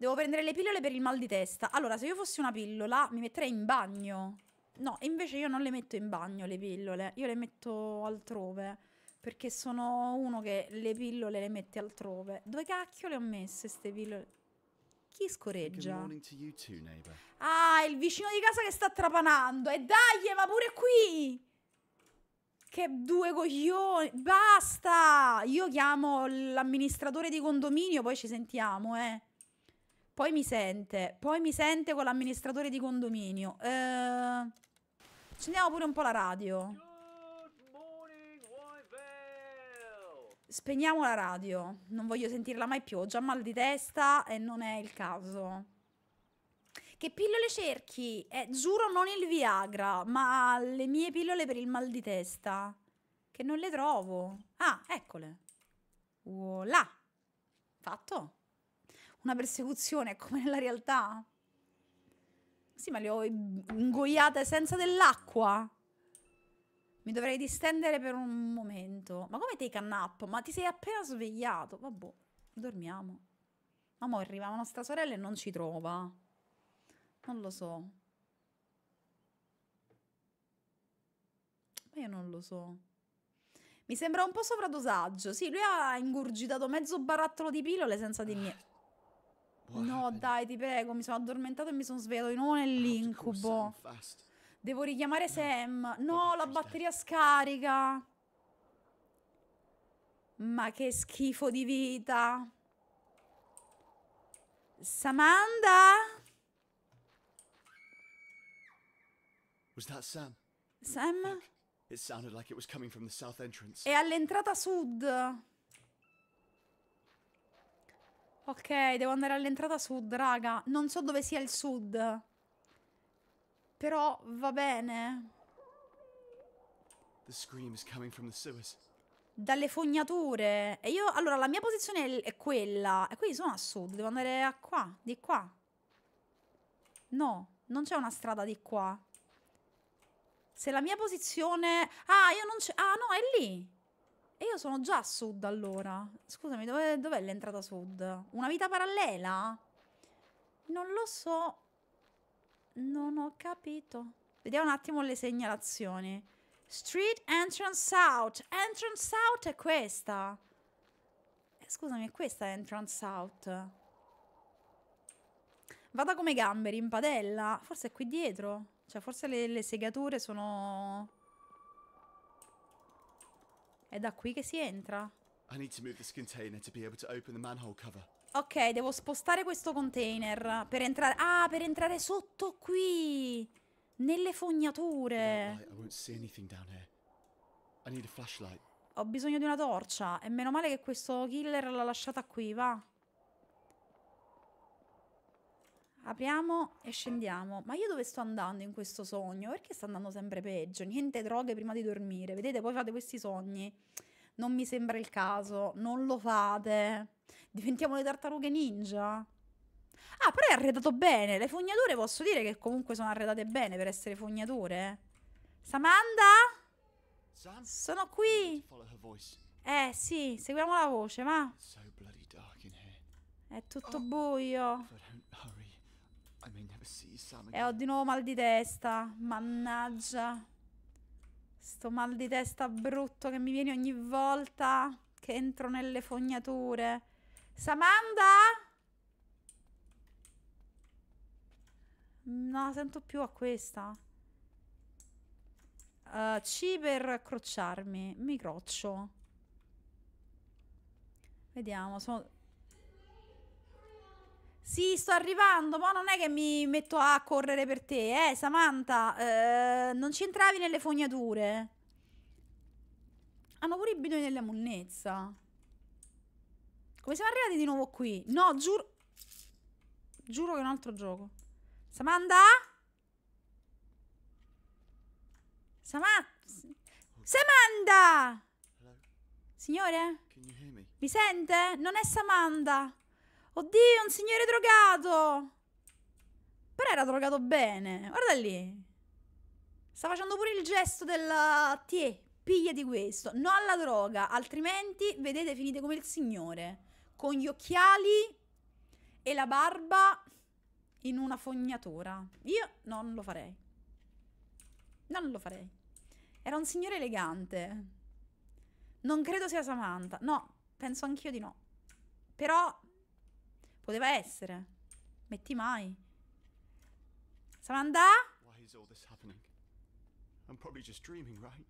Devo prendere le pillole per il mal di testa. Allora, se io fossi una pillola, mi metterei in bagno. No, invece io non le metto in bagno le pillole. Io le metto altrove. Perché sono uno che le pillole le mette altrove. Dove cacchio le ho messe queste pillole? Chi scoreggia? Too, ah, il vicino di casa che sta trapanando. E dai, ma pure qui! Che due coglioni! Basta! Io chiamo l'amministratore di condominio, poi ci sentiamo, eh. Poi mi sente, poi mi sente con l'amministratore di condominio. Eh, accendiamo pure un po' la radio. Spegniamo la radio. Non voglio sentirla mai più. Ho già mal di testa e non è il caso. Che pillole cerchi? Eh, giuro non il Viagra, ma le mie pillole per il mal di testa. Che non le trovo. Ah, eccole. Voilà. Fatto una persecuzione, è come nella realtà. Sì, ma le ho ingoiate senza dell'acqua. Mi dovrei distendere per un momento. Ma come take a nap? Ma ti sei appena svegliato. Vabbè, dormiamo. Mamma, arriva nostra sorella e non ci trova. Non lo so. Ma io non lo so. Mi sembra un po' sovradosaggio. Sì, lui ha ingurgitato mezzo barattolo di pillole senza di niente. No, dai, ti prego, mi sono addormentato e mi sono svegliato. Non è l'incubo. Devo richiamare Sam. No, la batteria scarica. Ma che schifo di vita. Samanda? Was that Sam? Sam? It sounded like it was coming from the south entrance. È all'entrata sud. Ok, devo andare all'entrata sud, raga. Non so dove sia il sud. Però va bene. Dalle fognature. E io, allora, la mia posizione è quella. E quindi sono a sud. Devo andare a qua, di qua. No, non c'è una strada di qua. Se la mia posizione... Ah, io non c'è... Ah, no, è lì. E io sono già a sud allora. Scusami, dov'è dov l'entrata sud? Una vita parallela? Non lo so. Non ho capito. Vediamo un attimo le segnalazioni. Street Entrance out. Entrance out è questa. Eh, scusami, è questa Entrance out. Vada come gamberi in padella. Forse è qui dietro. Cioè, forse le, le segature sono è da qui che si entra. Ok, devo spostare questo container per entrare... Ah, per entrare sotto qui! Nelle fognature! Ho bisogno di una torcia. E meno male che questo killer l'ha lasciata qui, va apriamo e scendiamo. Ma io dove sto andando in questo sogno? Perché sta andando sempre peggio? Niente droghe prima di dormire. Vedete, poi fate questi sogni. Non mi sembra il caso, non lo fate. Diventiamo le tartarughe ninja. Ah, però è arredato bene. Le fognature posso dire che comunque sono arredate bene per essere fognature. Samanda? Sono qui. Eh, sì, seguiamo la voce, ma... È tutto oh. buio. E ho di nuovo mal di testa. Mannaggia. Sto mal di testa brutto che mi viene ogni volta che entro nelle fognature. Samanda? Non la sento più a questa. Uh, eh, C per crocciarmi. Mi croccio. Vediamo, sono... Sì, sto arrivando, ma non è che mi metto a correre per te, eh, Samantha. Eh, non ci entravi nelle fognature. Hanno pure i bidoni della monnezza. Come siamo arrivati di nuovo qui? No, giuro... Giuro che è un altro gioco. Samantha? Samantha? Samantha! Signore? Mi sente? Non è Samantha. Oddio, un signore drogato! Però era drogato bene. Guarda lì. Sta facendo pure il gesto della... Tie, piglia di questo. No alla droga, altrimenti vedete finite come il signore. Con gli occhiali e la barba in una fognatura. Io non lo farei. Non lo farei. Era un signore elegante. Non credo sia Samantha. No, penso anch'io di no. Però Poteva essere. Metti mai. Samanda?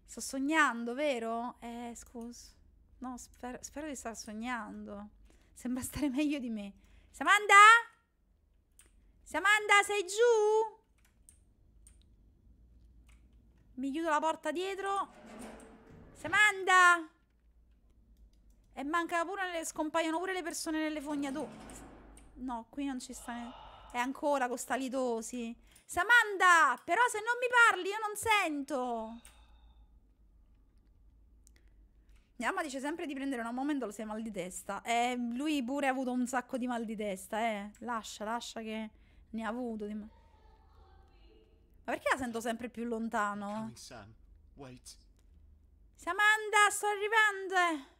Sto sognando, vero? Eh, scusa. No, spero, spero, di star sognando. Sembra stare meglio di me. Samanda? Samanda, sei giù? Mi chiudo la porta dietro. Samanda! E manca pure, scompaiono pure le persone nelle fognature. No, qui non ci sta... È ancora con sta litosi. Samanda, però se non mi parli io non sento. Mia mamma dice sempre di prendere una Momendol se hai mal di testa. E lui pure ha avuto un sacco di mal di testa, eh. Lascia, lascia che ne ha avuto. Di... Ma perché la sento sempre più lontano? Samanda, sto arrivando. Eh.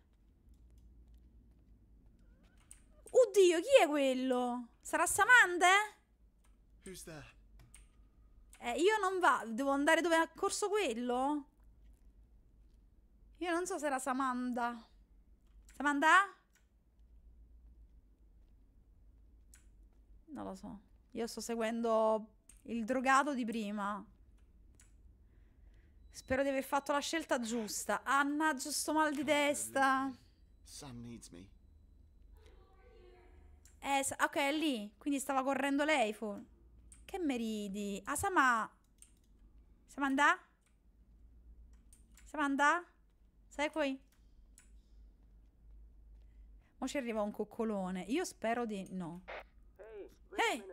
Oddio, chi è quello? Sarà Samande? Eh, io non va. Devo andare dove ha corso quello? Io non so se era Samanda. Samanda? Non lo so. Io sto seguendo il drogato di prima. Spero di aver fatto la scelta giusta. Anna, sto mal di testa. Sam needs me. Eh, ah, ok, è lì. Quindi stava correndo lei, fu. Che meridi? Ah, Sama... Sama andà? Sama andà? Sai qui? Mo ci arriva un coccolone. Io spero di... no. Hey, hey.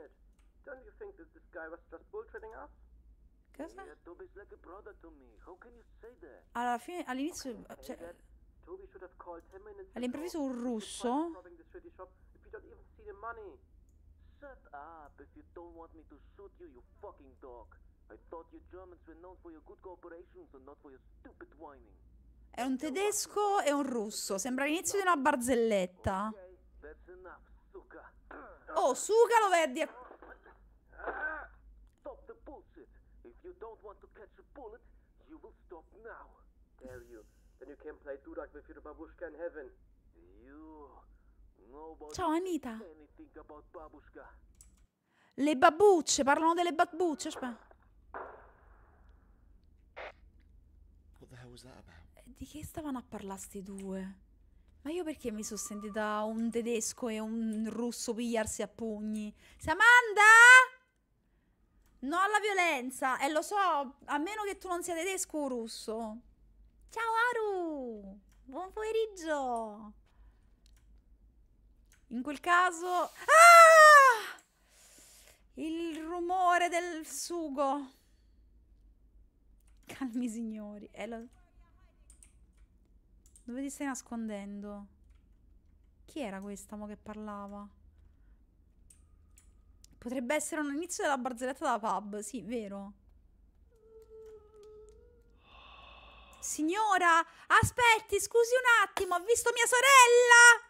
Cosa? Alla fine, all'inizio... Cioè... All'improvviso oh, un russo don't even see the money. Shut up if you don't want me to shoot you, you fucking dog. I thought you Germans were known for your good cooperation, so not for your stupid whining. È un tedesco e un russo. Sembra l'inizio di una barzelletta. Oh, suga lo vedi. Stop the bullshit. If you don't want to catch a bullet, you will stop now. Tell you. Then you can play Dudak with your babushka in heaven. You Ciao Anita. Le babbucce, parlano delle babbucce, eh, Di che stavano a parlare sti due? Ma io perché mi sono sentita un tedesco e un russo pigliarsi a pugni? Samanda! No alla violenza! E eh, lo so, a meno che tu non sia tedesco o russo. Ciao Aru! Buon pomeriggio! In quel caso... Ah! Il rumore del sugo. Calmi signori. Eh, lo... Dove ti stai nascondendo? Chi era questa mo che parlava? Potrebbe essere un inizio della barzelletta da pub, sì, vero. Signora, aspetti, scusi un attimo, ho visto mia sorella!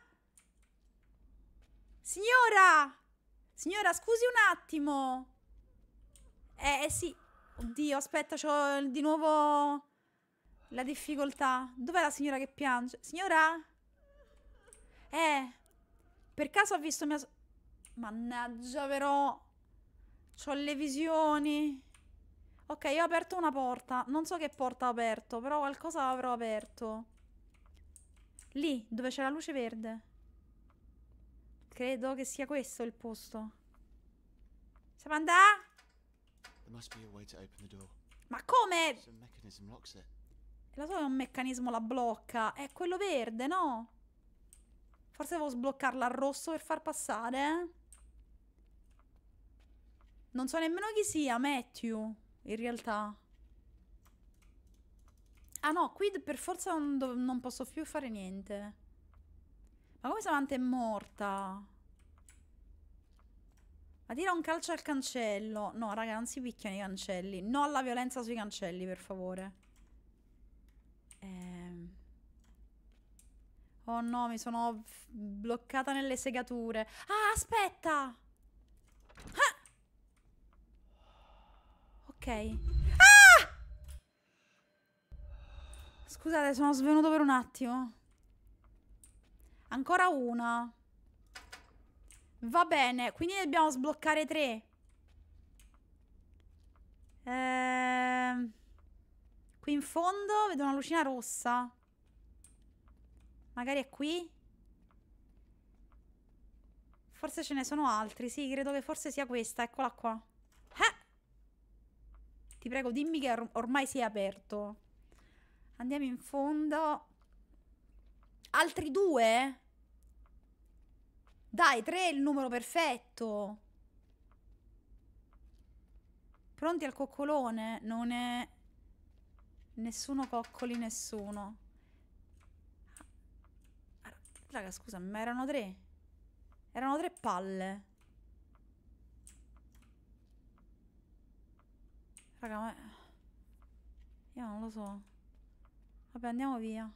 Signora! Signora, scusi un attimo! Eh, eh sì. Oddio, aspetta, c'ho di nuovo la difficoltà. Dov'è la signora che piange? Signora? Eh, per caso ha visto mia... Mannaggia, però. C'ho le visioni. Ok, ho aperto una porta. Non so che porta ho aperto, però qualcosa avrò aperto. Lì, dove c'è la luce verde. Credo che sia questo il posto. Samantha? Ma come? La sua è un meccanismo la blocca. È quello verde, no? Forse devo sbloccarla al rosso per far passare. Eh? Non so nemmeno chi sia Matthew, in realtà. Ah no, qui per forza non, non posso più fare niente. Ma come Samantha è morta? Ma tira un calcio al cancello. No, raga, non si picchiano i cancelli. No alla violenza sui cancelli, per favore. Ehm... Oh no, mi sono bloccata nelle segature. Ah, aspetta! Ah! Ok. Ah! Scusate, sono svenuto per un attimo. Ancora una. Va bene, quindi dobbiamo sbloccare tre. Ehm... Qui in fondo vedo una lucina rossa. Magari è qui? Forse ce ne sono altri. Sì, credo che forse sia questa. Eccola qua. Eh! Ti prego, dimmi che or ormai si è aperto. Andiamo in fondo. Altri due? Dai, tre è il numero perfetto. Pronti al coccolone? Non è... Nessuno coccoli nessuno. Raga, scusa, ma erano tre. Erano tre palle. Raga, ma... Io non lo so. Vabbè, andiamo via.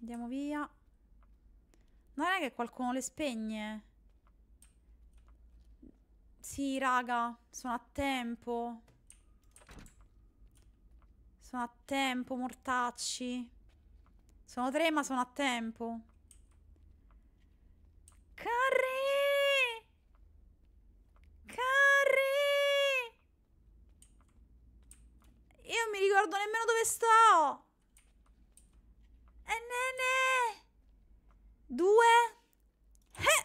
Andiamo via. Non è che qualcuno le spegne? Sì, raga, sono a tempo. Sono a tempo, mortacci. Sono tre, ma sono a tempo. Carri! Carri! Io non mi ricordo nemmeno dove sto! E eh, nene! Due? Eh.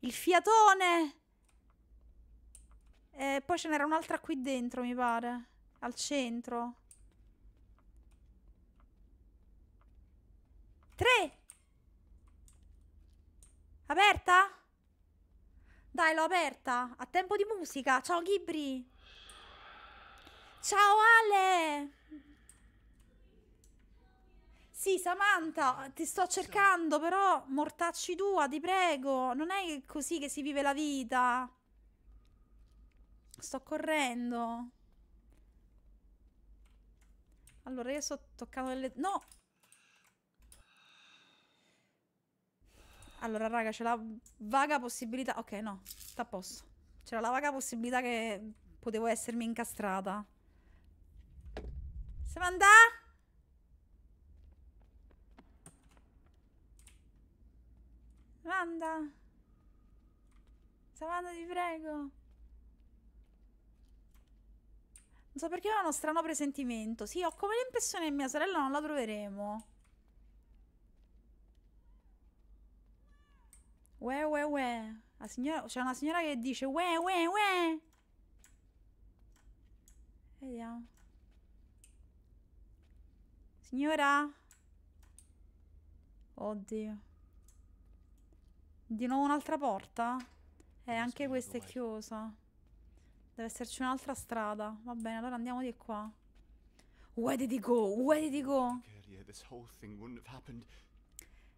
Il fiatone! E eh, poi ce n'era un'altra qui dentro, mi pare. Al centro. Tre! Aperta? Dai, l'ho aperta. A tempo di musica. Ciao, Ghibri. Ciao Ale! Sì, Samantha, ti sto cercando, però mortacci tua, ti prego. Non è così che si vive la vita. Sto correndo. Allora, io sto toccando delle... No! Allora, raga, c'è la vaga possibilità... Ok, no, sta a posto. C'era la vaga possibilità che potevo essermi incastrata. Se va andà? Vanda. Savanda, ti prego. Non so perché ho uno strano presentimento. Sì, ho come l'impressione che mia sorella non la troveremo. Uè, uè, uè. C'è una signora che dice uè, uè, uè! Vediamo. Signora? Oddio. Di nuovo un'altra porta? Eh, anche questa è chiusa. Deve esserci un'altra strada. Va bene, allora andiamo di qua. Where did he go? Where did he go?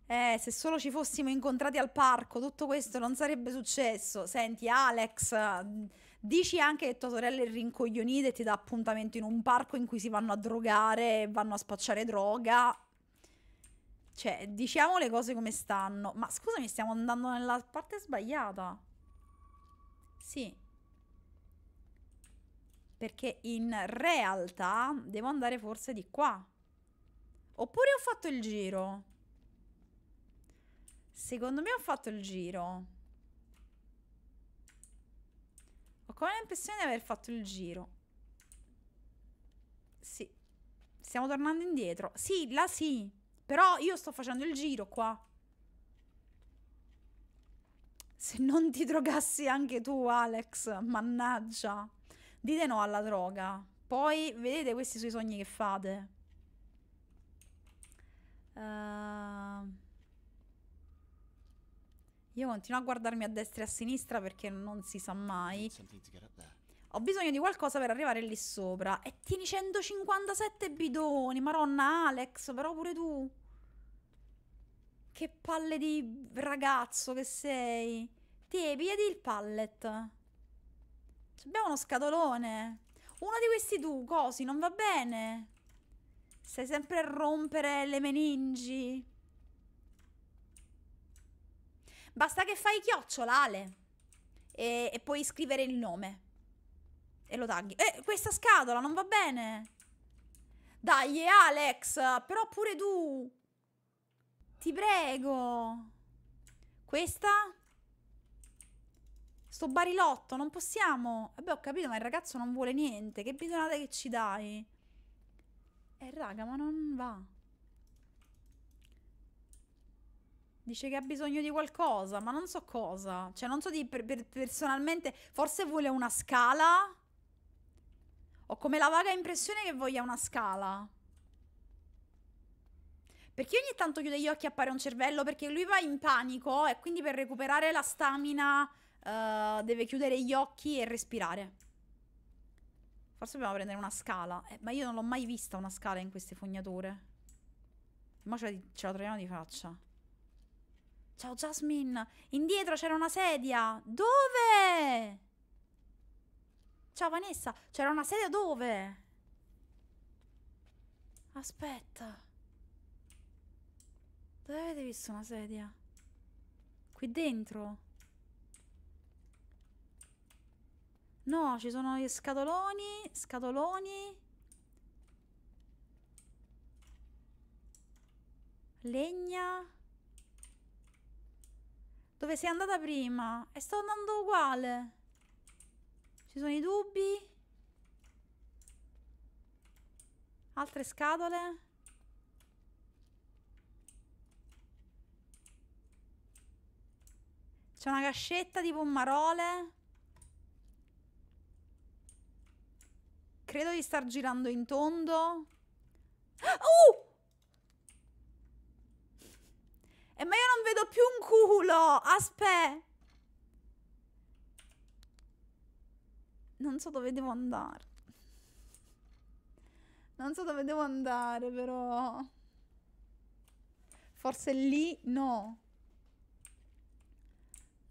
Eh, se solo ci fossimo incontrati al parco, tutto questo non sarebbe successo. Senti, Alex... Dici anche che tua sorella è rincoglionita e ti dà appuntamento in un parco in cui si vanno a drogare, e vanno a spacciare droga. Cioè, diciamo le cose come stanno. Ma scusami, stiamo andando nella parte sbagliata. Sì. Perché in realtà devo andare forse di qua. Oppure ho fatto il giro. Secondo me ho fatto il giro. Come l'impressione di aver fatto il giro. Sì. Stiamo tornando indietro. Sì, là sì. Però io sto facendo il giro qua. Se non ti drogassi anche tu, Alex, mannaggia. Dite no alla droga. Poi vedete questi sui sogni che fate. Ehm... Uh... Io continuo a guardarmi a destra e a sinistra perché non si sa mai. Ho bisogno di qualcosa per arrivare lì sopra. E tieni 157 bidoni. Maronna, Alex, però pure tu. Che palle di ragazzo che sei. Te, pigliati il pallet. Abbiamo uno scatolone. Uno di questi tu, così, non va bene. Stai sempre a rompere le meningi. Basta che fai chiocciola, Ale. E, e puoi scrivere il nome. E lo tagli. Eh, questa scatola non va bene. Dai, Alex, però pure tu. Ti prego. Questa? Sto barilotto, non possiamo... Vabbè, ho capito, ma il ragazzo non vuole niente. Che bisogna che ci dai? Eh, raga, ma non va. Dice che ha bisogno di qualcosa, ma non so cosa. Cioè, non so di per, per, personalmente. Forse vuole una scala? Ho come la vaga impressione che voglia una scala. Perché ogni tanto chiude gli occhi e appare un cervello? Perché lui va in panico e quindi per recuperare la stamina uh, deve chiudere gli occhi e respirare. Forse dobbiamo prendere una scala. Eh, ma io non l'ho mai vista una scala in queste fognature. Ma ce ce la troviamo di faccia. Ciao Jasmine, indietro c'era una sedia. Dove? Ciao Vanessa, c'era una sedia dove? Aspetta. Dove avete visto una sedia? Qui dentro? No, ci sono gli scatoloni, scatoloni. Legna. Dove sei andata prima? E sto andando uguale. Ci sono i dubbi? Altre scatole? C'è una cascetta di pommarole? Credo di star girando in tondo. Oh! E eh, ma io non vedo più un culo! Aspè! Non so dove devo andare. Non so dove devo andare, però... Forse lì? No.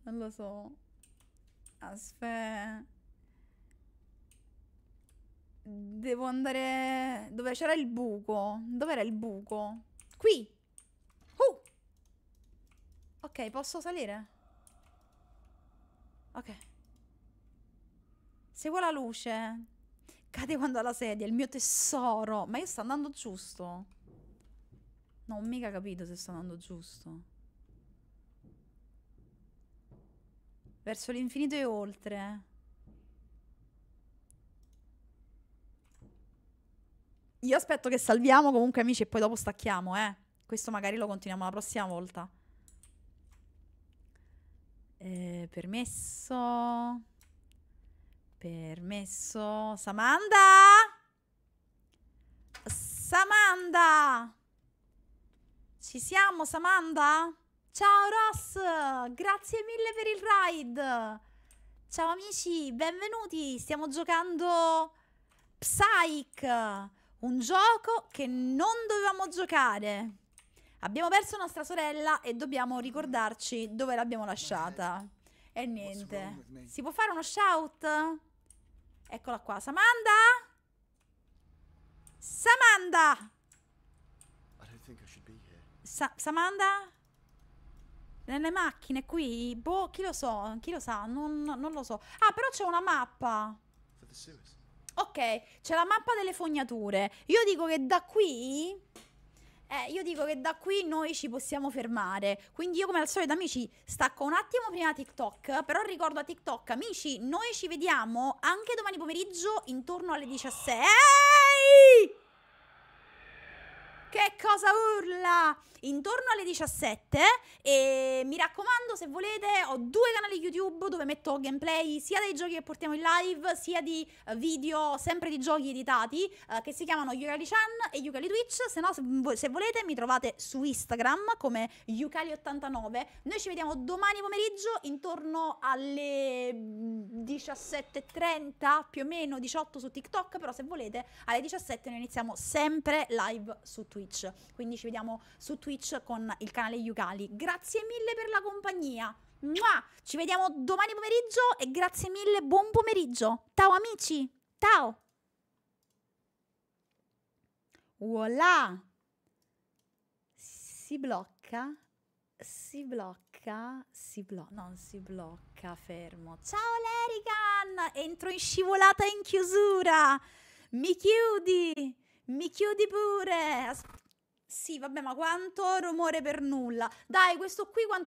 Non lo so. Aspè... Devo andare... Dove c'era il buco? Dov'era il buco? Qui! Ok, posso salire? Ok. Segua la luce. Cade quando ha la sedia, il mio tesoro. Ma io sto andando giusto. non ho mica capito se sto andando giusto. Verso l'infinito e oltre. Io aspetto che salviamo comunque amici e poi dopo stacchiamo, eh. Questo magari lo continuiamo la prossima volta. Eh, permesso. Permesso. Samanda! Samanda! Ci siamo, Samanda? Ciao Ross! Grazie mille per il ride! Ciao amici, benvenuti! Stiamo giocando Psych. un gioco che non dovevamo giocare. Abbiamo perso nostra sorella e dobbiamo ricordarci dove l'abbiamo lasciata. E niente. Si può fare uno shout? Eccola qua. Samanda? Samanda! Sa Samanda? Nelle macchine qui? Boh, chi lo so, chi lo sa, non, non lo so. Ah, però c'è una mappa. Ok, c'è la mappa delle fognature. Io dico che da qui eh, io dico che da qui noi ci possiamo fermare. Quindi io come al solito amici stacco un attimo prima TikTok, però ricordo a TikTok amici, noi ci vediamo anche domani pomeriggio intorno alle 17. Ehi! Che cosa urla? Intorno alle 17 e mi raccomando se volete ho due canali YouTube dove metto gameplay sia dei giochi che portiamo in live sia di eh, video sempre di giochi editati eh, che si chiamano Yukali-chan e Yukali Twitch, se no se, se, volete mi trovate su Instagram come Yukali89. Noi ci vediamo domani pomeriggio intorno alle 17.30 mm, più o meno 18 su TikTok, però se volete alle 17 noi iniziamo sempre live su Twitch. Twitch. Quindi ci vediamo su Twitch con il canale Yugali. Grazie mille per la compagnia. Mua! Ci vediamo domani pomeriggio e grazie mille, buon pomeriggio. Ciao amici, ciao. Voilà. Si blocca, si blocca, si blocca, non si blocca, fermo. Ciao Lerigan, entro in scivolata in chiusura. Mi chiudi. Mi chiudi pure! As sì, vabbè, ma quanto rumore per nulla. Dai, questo qui quanto...